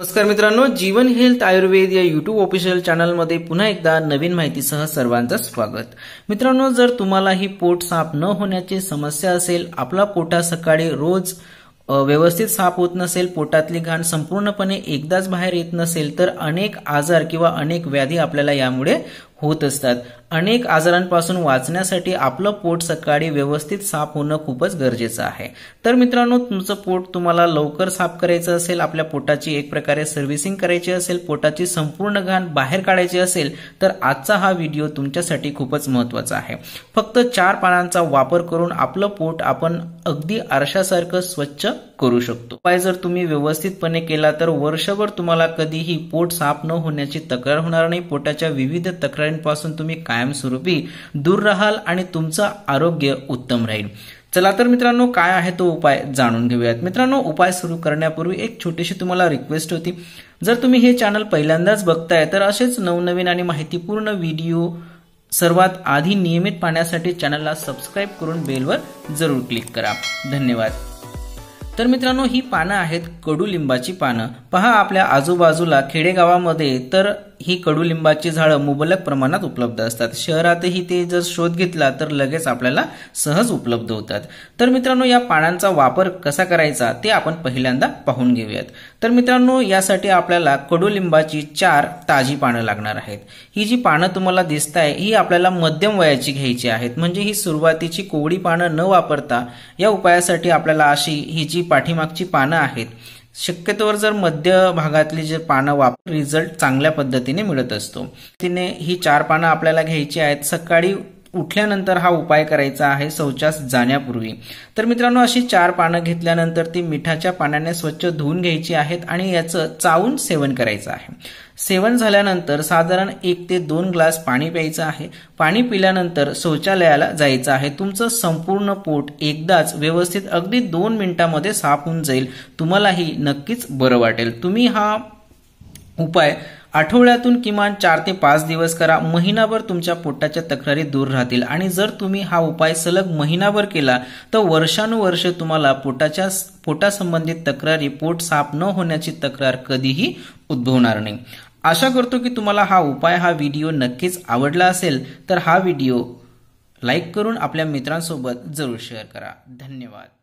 नमस्कार मित्रांनो जीवन हेल्थ आयुर्वेद या युट्यूब ऑफिशियल चॅनलमध्ये पुन्हा एकदा नवीन माहितीसह सर्वांचं स्वागत मित्रांनो जर तुम्हाला ही पोट साफ न होण्याची समस्या असेल आपला पोटा सकाळी रोज व्यवस्थित साफ होत नसेल पोटातली घाण संपूर्णपणे एकदाच बाहेर येत नसेल तर अनेक आजार किंवा अनेक व्याधी आपल्याला यामुळे होत असतात अनेक आजारांपासून वाचण्यासाठी आपलं पोट सकाळी व्यवस्थित साफ होणं खूपच गरजेचं आहे तर मित्रांनो तुमचं पोट तुम्हाला लवकर साफ करायचं असेल आपल्या पोटाची एक प्रकारे सर्व्हिसिंग करायची असेल पोटाची संपूर्ण घाण बाहेर काढायची असेल तर आजचा हा व्हिडिओ तुमच्यासाठी खूपच महत्वाचा आहे फक्त चार पानांचा वापर करून आपलं पोट आपण अगदी आरशासारखं स्वच्छ करू शकतो उपाय जर तुम्ही व्यवस्थितपणे केला तर वर्षभर तुम्हाला कधीही पोट साफ न होण्याची तक्रार होणार नाही पोटाच्या विविध तक्रार तुम्ही कायमस्वरूपी दूर राहाल आणि तुमचं आरोग्य उत्तम राहील चला तर मित्रांनो काय आहे तो उपाय जाणून घेऊयात मित्रांनो उपाय सुरू करण्यापूर्वी एक छोटीशी तुम्हाला रिक्वेस्ट होती जर तुम्ही हे चॅनल पहिल्यांदाच बघताय तर असेच नवनवीन आणि माहितीपूर्ण व्हिडिओ सर्वात आधी नियमित पाहण्यासाठी चॅनलला सबस्क्राईब करून बेलवर जरूर क्लिक करा धन्यवाद तर मित्रांनो ही पानं आहेत कडुलिंबाची पानं पहा आपल्या आजूबाजूला खेडेगावामध्ये तर ही कडुलिंबाची झाडं मुबलक प्रमाणात उपलब्ध असतात शहरातही ते जर शोध घेतला तर लगेच आपल्याला सहज उपलब्ध होतात तर मित्रांनो या पानांचा वापर कसा करायचा ते आपण पहिल्यांदा पाहून घेऊयात तर मित्रांनो यासाठी आपल्याला कडुलिंबाची चार ताजी पानं लागणार आहेत ही जी पानं तुम्हाला दिसत आहे ही आपल्याला मध्यम वयाची घ्यायची आहेत म्हणजे ही सुरुवातीची कोवडी पानं न वापरता या उपायासाठी आपल्याला अशी ही जी पाठीमागची पानं आहेत शक्यतोवर जर मध्य भागातली जे पानं वापर रिझल्ट चांगल्या पद्धतीने मिळत असतो तिने ही चार पानं आपल्याला घ्यायची आहेत सकाळी उठल्यानंतर हा उपाय करायचा आहे शौचास जाण्यापूर्वी तर मित्रांनो अशी चार पानं घेतल्यानंतर ती मिठाच्या पाण्याने स्वच्छ धुवून घ्यायची आहेत आणि याचं चावून सेवन करायचं आहे सेवन झाल्यानंतर साधारण एक ते दोन ग्लास पाणी प्यायचं आहे पाणी पिल्यानंतर शौचालयाला जायचं आहे तुमचं संपूर्ण पोट एकदाच व्यवस्थित अगदी दोन मिनिटांमध्ये साफ होऊन जाईल तुम्हालाही नक्कीच बरं वाटेल तुम्ही हा उपाय आठवड्यातून किमान चार ते पाच दिवस करा महिनाभर तुमच्या पोटाच्या तक्रारी दूर राहतील आणि जर तुम्ही हा उपाय सलग महिनाभर केला तर वर्षानुवर्ष तुम्हाला पोटाच्या पोटासंबंधित तक्रारी पोट साफ न होण्याची तक्रार कधीही उद्भवणार नाही आशा करतो की तुम्हाला हा उपाय हा व्हिडिओ नक्कीच आवडला असेल तर हा व्हिडिओ लाईक करून आपल्या मित्रांसोबत जरूर शेअर करा धन्यवाद